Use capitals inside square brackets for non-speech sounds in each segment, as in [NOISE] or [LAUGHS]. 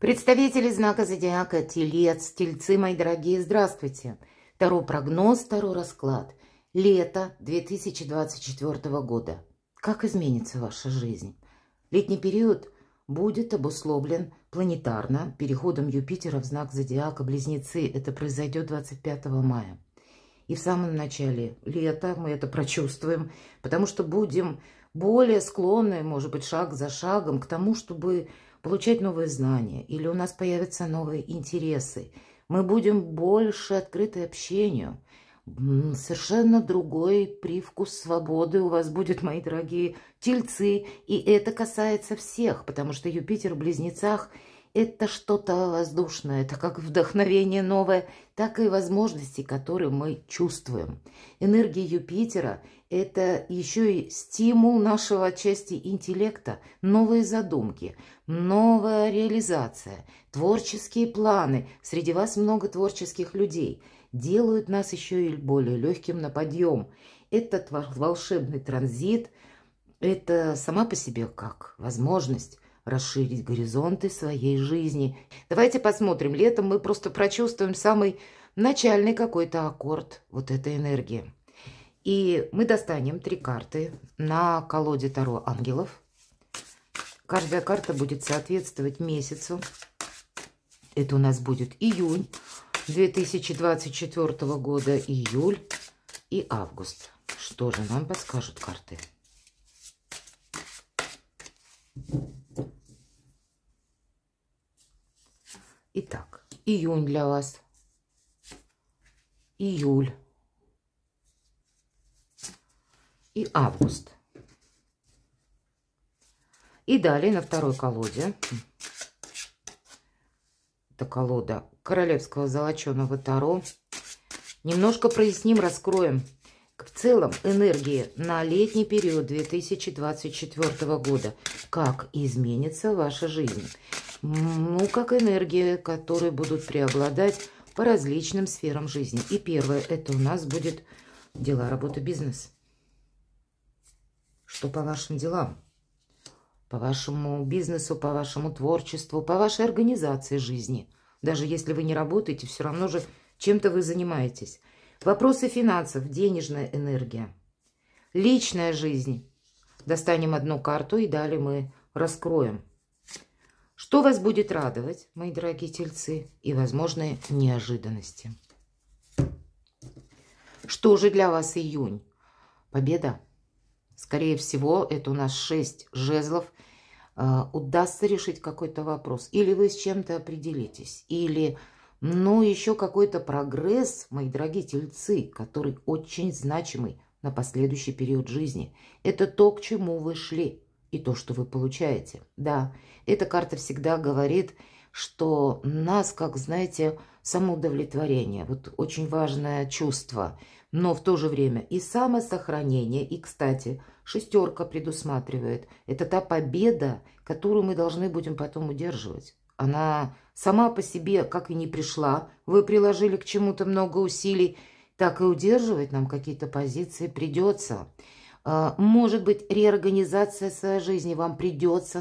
Представители знака зодиака Телец, Тельцы, мои дорогие, здравствуйте. Таро прогноз, Таро расклад. Лето 2024 года. Как изменится ваша жизнь? Летний период будет обусловлен планетарно переходом Юпитера в знак зодиака Близнецы. Это произойдет 25 мая. И в самом начале лета мы это прочувствуем, потому что будем более склонны, может быть, шаг за шагом к тому, чтобы получать новые знания, или у нас появятся новые интересы. Мы будем больше открыты общению. Совершенно другой привкус свободы у вас будет, [LAUGHS] мои дорогие тельцы. И это касается всех, потому что Юпитер в близнецах – это что-то воздушное, это как вдохновение новое, так и возможности, которые мы чувствуем. Энергия Юпитера – это еще и стимул нашего части интеллекта, новые задумки, новая реализация, творческие планы. Среди вас много творческих людей. Делают нас еще и более легким на подъем. Этот волшебный транзит – это сама по себе как возможность расширить горизонты своей жизни. Давайте посмотрим. Летом мы просто прочувствуем самый начальный какой-то аккорд вот этой энергии. И мы достанем три карты на колоде Таро Ангелов. Каждая карта будет соответствовать месяцу. Это у нас будет июнь 2024 года, июль и август. Что же нам подскажут карты? Итак, июнь для вас, июль и август. И далее на второй колоде. Это колода королевского золоченого Таро. Немножко проясним, раскроем. В целом энергии на летний период 2024 года. Как изменится ваша жизнь? Ну, как энергии, которые будут преобладать по различным сферам жизни. И первое, это у нас будет дела, работа, бизнес что по вашим делам, по вашему бизнесу, по вашему творчеству, по вашей организации жизни. Даже если вы не работаете, все равно же чем-то вы занимаетесь. Вопросы финансов, денежная энергия, личная жизнь. Достанем одну карту и далее мы раскроем. Что вас будет радовать, мои дорогие тельцы, и возможные неожиданности. Что же для вас июнь? Победа. Скорее всего, это у нас шесть жезлов. Э, удастся решить какой-то вопрос. Или вы с чем-то определитесь. Или, ну, еще какой-то прогресс, мои дорогие тельцы, который очень значимый на последующий период жизни. Это то, к чему вы шли и то, что вы получаете. Да, эта карта всегда говорит, что нас, как, знаете, самоудовлетворение, вот очень важное чувство – но в то же время и самосохранение. И, кстати, шестерка предусматривает. Это та победа, которую мы должны будем потом удерживать. Она сама по себе, как и не пришла, вы приложили к чему-то много усилий, так и удерживать нам какие-то позиции придется. А, может быть, реорганизация своей жизни вам придется,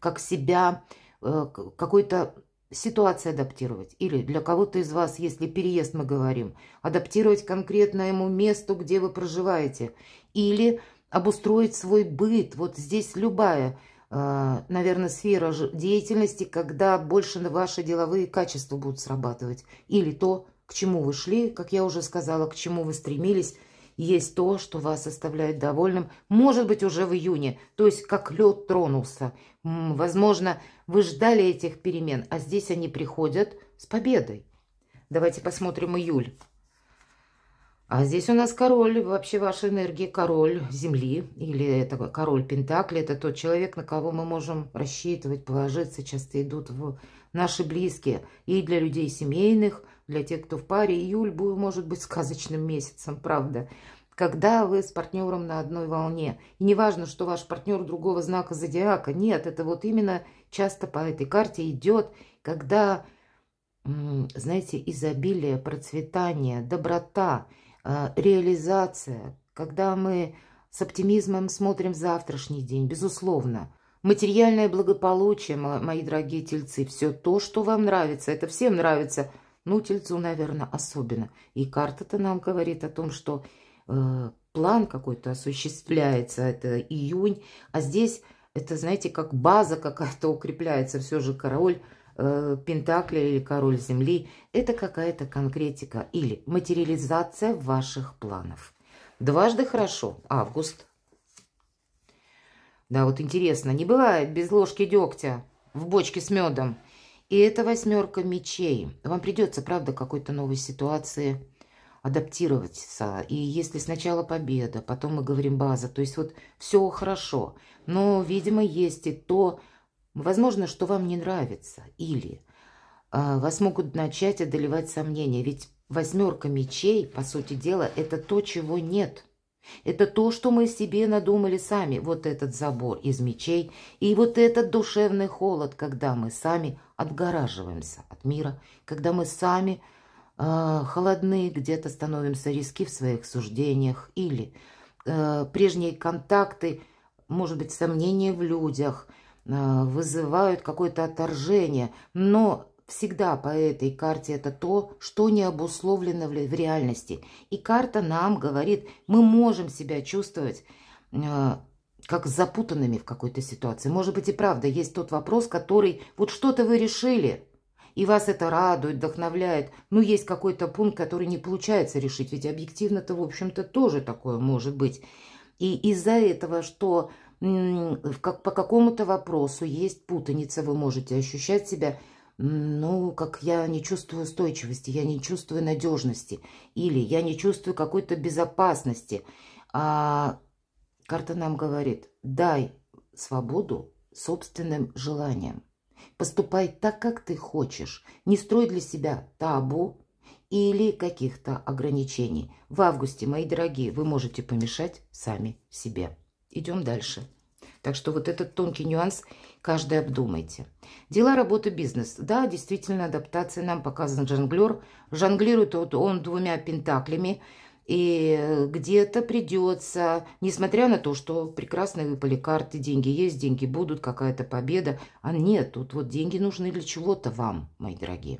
как себя, э, какой-то ситуации адаптировать. Или для кого-то из вас, если переезд мы говорим, адаптировать конкретно ему месту, где вы проживаете. Или обустроить свой быт. Вот здесь любая, а, наверное, сфера деятельности, когда больше ваши деловые качества будут срабатывать. Или то, к чему вы шли, как я уже сказала, к чему вы стремились – есть то, что вас оставляет довольным, может быть, уже в июне, то есть как лед тронулся. Возможно, вы ждали этих перемен, а здесь они приходят с победой. Давайте посмотрим июль. А здесь у нас король, вообще ваша энергия, король Земли, или это король Пентакли, это тот человек, на кого мы можем рассчитывать, положиться. Часто идут в наши близкие, и для людей семейных, для тех, кто в паре. Июль может быть сказочным месяцем, правда когда вы с партнером на одной волне. И неважно, что ваш партнер другого знака зодиака. Нет, это вот именно часто по этой карте идет, когда, знаете, изобилие, процветание, доброта, э, реализация, когда мы с оптимизмом смотрим завтрашний день, безусловно. Материальное благополучие, мои дорогие тельцы, все то, что вам нравится, это всем нравится. Ну, тельцу, наверное, особенно. И карта-то нам говорит о том, что Э, план какой-то осуществляется, это июнь, а здесь это, знаете, как база какая-то укрепляется, все же король э, Пентакли или король Земли, это какая-то конкретика или материализация ваших планов. Дважды хорошо, август. Да, вот интересно, не бывает без ложки дегтя в бочке с медом. И это восьмерка мечей. Вам придется, правда, какой-то новой ситуации адаптироваться. И если сначала победа, потом мы говорим база, то есть вот все хорошо. Но, видимо, есть и то, возможно, что вам не нравится. Или э, вас могут начать одолевать сомнения. Ведь восьмерка мечей, по сути дела, это то, чего нет. Это то, что мы себе надумали сами. Вот этот забор из мечей и вот этот душевный холод, когда мы сами отгораживаемся от мира, когда мы сами э, холодны где-то становимся риски в своих суждениях или э, прежние контакты, может быть, сомнения в людях э, вызывают какое-то отторжение, но всегда по этой карте это то, что не обусловлено в, в реальности. И карта нам говорит, мы можем себя чувствовать э, как запутанными в какой-то ситуации. Может быть и правда есть тот вопрос, который вот что-то вы решили, и вас это радует, вдохновляет, ну, есть какой-то пункт, который не получается решить, ведь объективно-то, в общем-то, тоже такое может быть. И из-за этого, что как, по какому-то вопросу есть путаница, вы можете ощущать себя, ну, как я не чувствую устойчивости, я не чувствую надежности, или я не чувствую какой-то безопасности. А карта нам говорит, дай свободу собственным желаниям. Поступай так, как ты хочешь. Не строй для себя табу или каких-то ограничений. В августе, мои дорогие, вы можете помешать сами себе. Идем дальше. Так что вот этот тонкий нюанс каждый обдумайте. Дела, работа, бизнес. Да, действительно, адаптация нам показан жонглер. Жонглирует он двумя пентаклями и где-то придется, несмотря на то, что прекрасные выпали карты, деньги есть, деньги будут, какая-то победа. А нет, тут вот деньги нужны для чего-то вам, мои дорогие.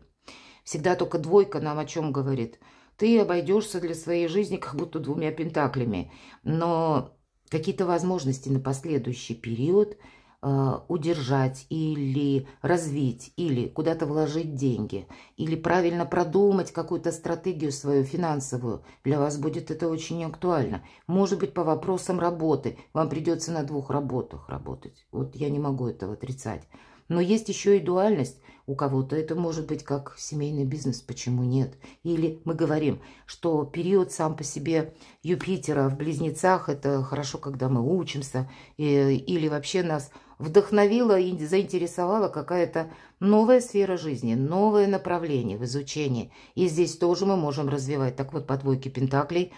Всегда только двойка нам о чем говорит. Ты обойдешься для своей жизни как будто двумя пентаклями, но какие-то возможности на последующий период – Э, удержать или развить, или куда-то вложить деньги, или правильно продумать какую-то стратегию свою финансовую, для вас будет это очень актуально. Может быть, по вопросам работы. Вам придется на двух работах работать. Вот я не могу этого отрицать. Но есть еще и дуальность. У кого-то это может быть как семейный бизнес, почему нет? Или мы говорим, что период сам по себе Юпитера в близнецах, это хорошо, когда мы учимся, или вообще нас вдохновила и заинтересовала какая-то новая сфера жизни, новое направление в изучении. И здесь тоже мы можем развивать. Так вот, по двойке Пентаклей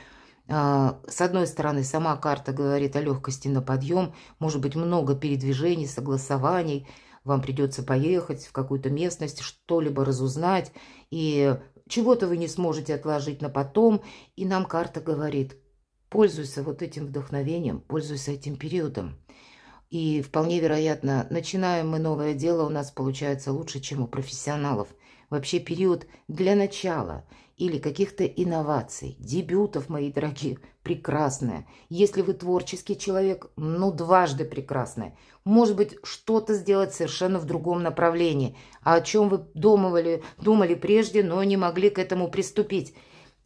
а, – с одной стороны, сама карта говорит о легкости на подъем, может быть много передвижений, согласований, вам придется поехать в какую-то местность, что-либо разузнать, и чего-то вы не сможете отложить на потом, и нам карта говорит, пользуйся вот этим вдохновением, пользуйся этим периодом. И вполне вероятно, начинаем мы новое дело, у нас получается лучше, чем у профессионалов. Вообще период для начала или каких-то инноваций, дебютов, мои дорогие, прекрасное. Если вы творческий человек, ну, дважды прекрасное. Может быть, что-то сделать совершенно в другом направлении, а о чем вы думали, думали прежде, но не могли к этому приступить.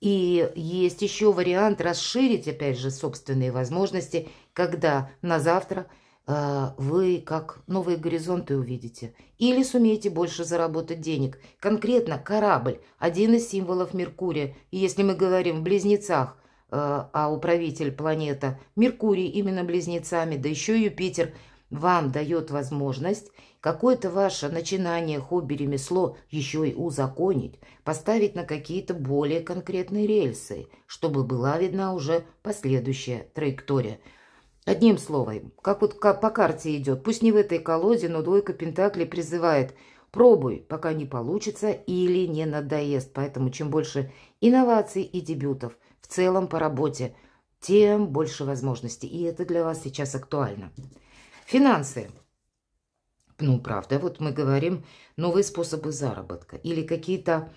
И есть еще вариант расширить, опять же, собственные возможности, когда на завтра – а, вы как новые горизонты увидите. Или сумеете больше заработать денег. Конкретно корабль – один из символов Меркурия. И если мы говорим в близнецах, а, а управитель планета Меркурий именно близнецами, да еще Юпитер вам дает возможность какое-то ваше начинание, хобби, ремесло еще и узаконить, поставить на какие-то более конкретные рельсы, чтобы была видна уже последующая траектория – Одним словом, как вот по карте идет, пусть не в этой колоде, но двойка Пентаклей призывает «пробуй, пока не получится или не надоест». Поэтому чем больше инноваций и дебютов в целом по работе, тем больше возможностей. И это для вас сейчас актуально. Финансы. Ну, правда, вот мы говорим новые способы заработка или какие-то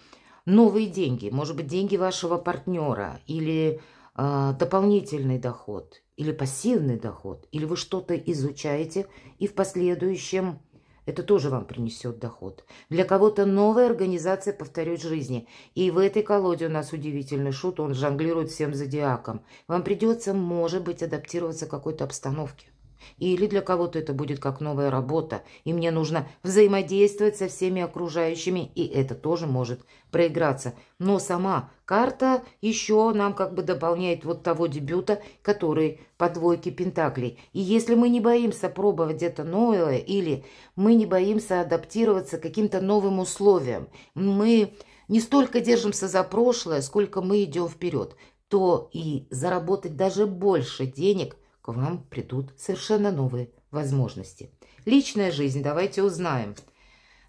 новые деньги. Может быть, деньги вашего партнера или а, дополнительный доход или пассивный доход, или вы что-то изучаете, и в последующем это тоже вам принесет доход. Для кого-то новая организация, повторит жизни. И в этой колоде у нас удивительный шут, он жонглирует всем зодиаком. Вам придется, может быть, адаптироваться к какой-то обстановке. Или для кого-то это будет как новая работа, и мне нужно взаимодействовать со всеми окружающими, и это тоже может проиграться. Но сама карта еще нам как бы дополняет вот того дебюта, который по двойке пентаклей. И если мы не боимся пробовать это новое, или мы не боимся адаптироваться к каким-то новым условиям, мы не столько держимся за прошлое, сколько мы идем вперед, то и заработать даже больше денег – вам придут совершенно новые возможности. Личная жизнь, давайте узнаем.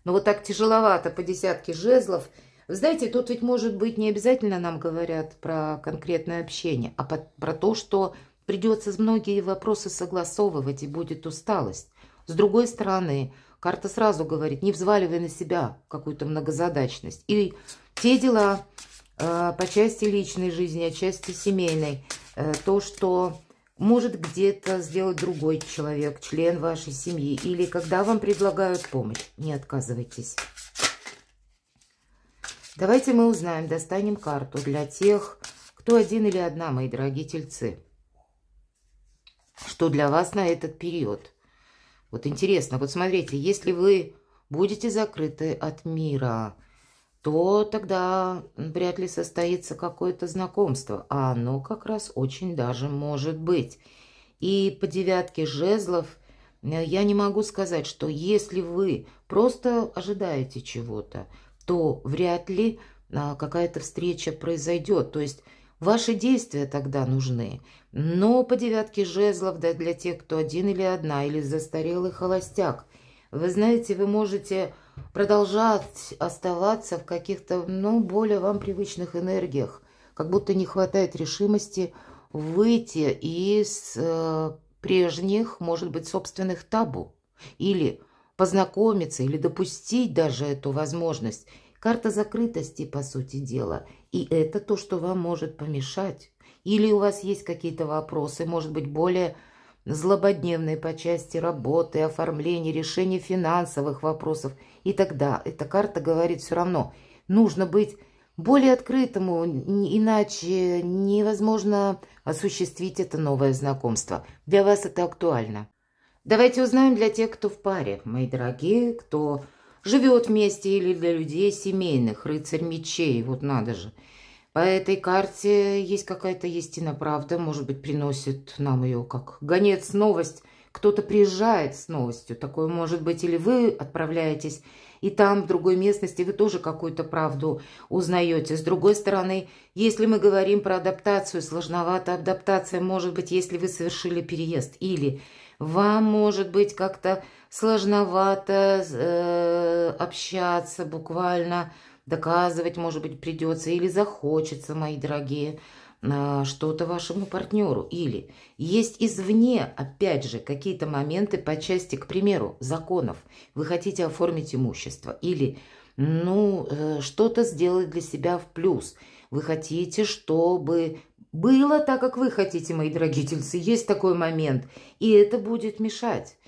Но вот так тяжеловато по десятке жезлов. знаете, тут ведь, может быть, не обязательно нам говорят про конкретное общение, а про то, что придется многие вопросы согласовывать и будет усталость. С другой стороны, карта сразу говорит, не взваливай на себя какую-то многозадачность. И те дела э, по части личной жизни, а части семейной, э, то, что может где-то сделать другой человек, член вашей семьи, или когда вам предлагают помощь. Не отказывайтесь. Давайте мы узнаем, достанем карту для тех, кто один или одна, мои дорогие тельцы. Что для вас на этот период? Вот интересно, вот смотрите, если вы будете закрыты от мира, то тогда вряд ли состоится какое-то знакомство, а оно как раз очень даже может быть. И по девятке жезлов э, я не могу сказать, что если вы просто ожидаете чего-то, то вряд ли а, какая-то встреча произойдет. То есть ваши действия тогда нужны. Но по девятке жезлов да, для тех, кто один или одна, или застарелый холостяк, вы знаете, вы можете продолжать оставаться в каких-то, ну, более вам привычных энергиях, как будто не хватает решимости выйти из э, прежних, может быть, собственных табу, или познакомиться, или допустить даже эту возможность. Карта закрытости, по сути дела, и это то, что вам может помешать. Или у вас есть какие-то вопросы, может быть, более злободневной по части работы, оформления, решения финансовых вопросов. И тогда эта карта говорит все равно, нужно быть более открытому, иначе невозможно осуществить это новое знакомство. Для вас это актуально. Давайте узнаем для тех, кто в паре, мои дорогие, кто живет вместе или для людей семейных, рыцарь мечей, вот надо же – по этой карте есть какая-то истина, правда. Может быть, приносит нам ее как гонец новость. Кто-то приезжает с новостью. Такое может быть. Или вы отправляетесь, и там, в другой местности, вы тоже какую-то правду узнаете. С другой стороны, если мы говорим про адаптацию, сложновато адаптация может быть, если вы совершили переезд. Или вам может быть как-то сложновато э, общаться буквально Доказывать, может быть, придется или захочется, мои дорогие, а, что-то вашему партнеру. Или есть извне, опять же, какие-то моменты по части, к примеру, законов. Вы хотите оформить имущество. Или, ну, э, что-то сделать для себя в плюс. Вы хотите, чтобы было так, как вы хотите, мои дорогие тельцы. Есть такой момент. И это будет мешать.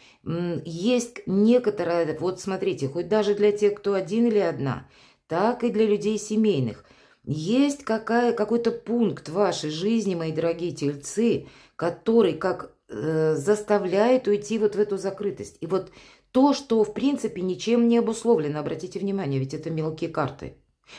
Есть некоторая... Вот смотрите, хоть даже для тех, кто один или одна – так и для людей семейных. Есть какая, какой-то пункт в вашей жизни, мои дорогие тельцы, который как э, заставляет уйти вот в эту закрытость. И вот то, что в принципе ничем не обусловлено, обратите внимание, ведь это мелкие карты.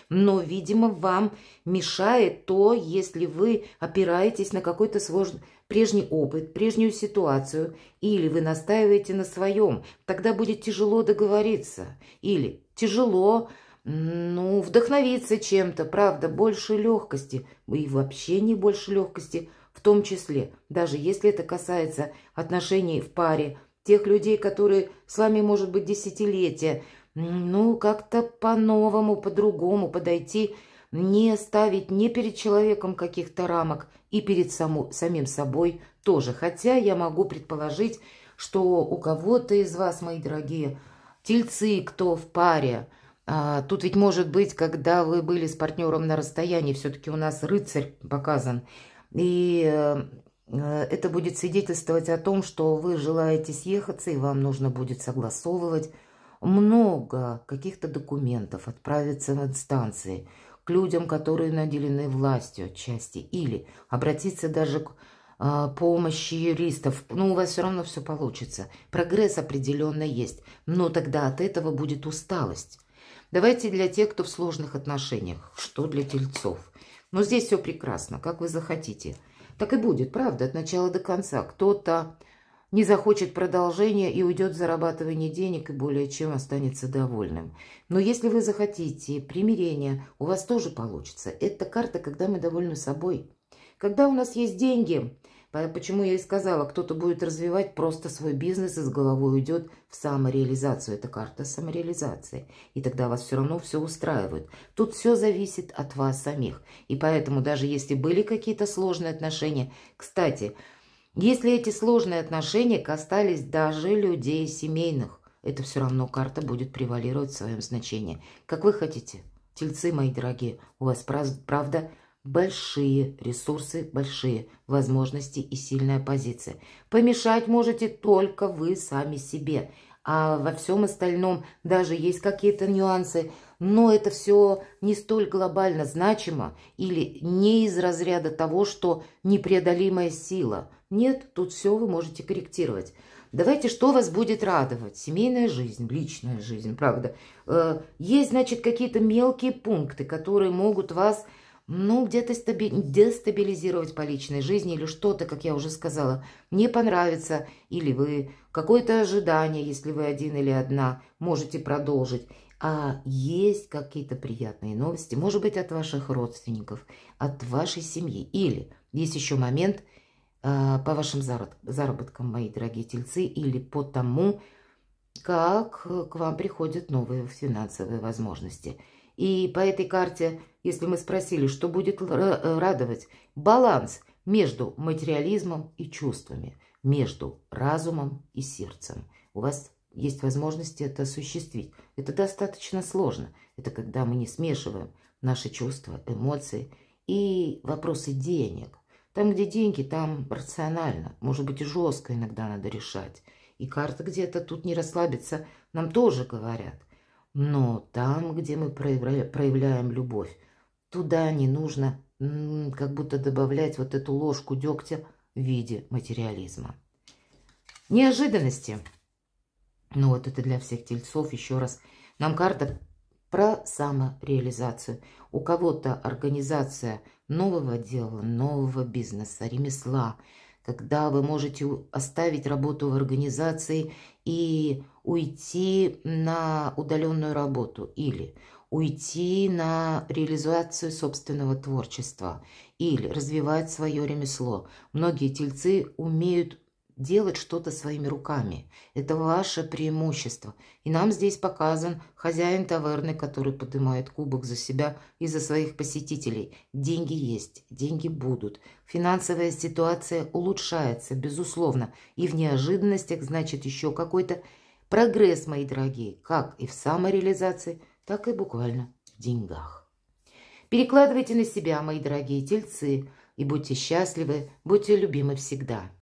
Но, видимо, вам мешает то, если вы опираетесь на какой-то свой прежний опыт, прежнюю ситуацию, или вы настаиваете на своем, тогда будет тяжело договориться, или тяжело ну, вдохновиться чем-то, правда, больше легкости, и вообще не больше легкости, в том числе, даже если это касается отношений в паре, тех людей, которые с вами, может быть, десятилетия, ну, как-то по-новому, по-другому подойти, не ставить ни перед человеком каких-то рамок и перед саму, самим собой тоже. Хотя я могу предположить, что у кого-то из вас, мои дорогие, тельцы, кто в паре – а, тут ведь может быть, когда вы были с партнером на расстоянии, все-таки у нас рыцарь показан. И э, э, это будет свидетельствовать о том, что вы желаете съехаться, и вам нужно будет согласовывать много каких-то документов, отправиться на инстанции, к людям, которые наделены властью отчасти, или обратиться даже к а, помощи юристов. Ну, у вас все равно все получится. Прогресс определенно есть, но тогда от этого будет усталость. Давайте для тех, кто в сложных отношениях, что для тельцов. Но здесь все прекрасно, как вы захотите. Так и будет, правда, от начала до конца. Кто-то не захочет продолжения и уйдет в зарабатывание денег и более чем останется довольным. Но если вы захотите примирения, у вас тоже получится. Это карта, когда мы довольны собой. Когда у нас есть деньги, Почему я и сказала, кто-то будет развивать просто свой бизнес и с головой уйдет в самореализацию. Это карта самореализации. И тогда вас все равно все устраивает. Тут все зависит от вас самих. И поэтому даже если были какие-то сложные отношения... Кстати, если эти сложные отношения касались даже людей семейных, это все равно карта будет превалировать в своем значении. Как вы хотите, тельцы мои дорогие, у вас правда большие ресурсы, большие возможности и сильная позиция. Помешать можете только вы сами себе. А во всем остальном даже есть какие-то нюансы, но это все не столь глобально значимо или не из разряда того, что непреодолимая сила. Нет, тут все вы можете корректировать. Давайте, что вас будет радовать? Семейная жизнь, личная жизнь, правда. Э, есть, значит, какие-то мелкие пункты, которые могут вас ну, где-то дестабилизировать по личной жизни или что-то, как я уже сказала, не понравится, или вы какое-то ожидание, если вы один или одна, можете продолжить. А есть какие-то приятные новости, может быть, от ваших родственников, от вашей семьи. Или есть еще момент э, по вашим заработкам, мои дорогие тельцы, или по тому, как к вам приходят новые финансовые возможности. И по этой карте – если мы спросили, что будет э, э, радовать, баланс между материализмом и чувствами, между разумом и сердцем. У вас есть возможность это осуществить. Это достаточно сложно. Это когда мы не смешиваем наши чувства, эмоции и вопросы денег. Там, где деньги, там рационально. Может быть, жестко иногда надо решать. И карта где-то тут не расслабится, нам тоже говорят. Но там, где мы проявляем любовь, Туда не нужно как будто добавлять вот эту ложку дегтя в виде материализма. Неожиданности. Ну вот это для всех тельцов. Еще раз. Нам карта про самореализацию. У кого-то организация нового дела, нового бизнеса, ремесла, когда вы можете оставить работу в организации и уйти на удаленную работу. Или уйти на реализацию собственного творчества или развивать свое ремесло. Многие тельцы умеют делать что-то своими руками. Это ваше преимущество. И нам здесь показан хозяин таверны, который поднимает кубок за себя и за своих посетителей. Деньги есть, деньги будут. Финансовая ситуация улучшается, безусловно. И в неожиданностях, значит, еще какой-то прогресс, мои дорогие, как и в самореализации – так и буквально в деньгах. Перекладывайте на себя, мои дорогие тельцы, и будьте счастливы, будьте любимы всегда.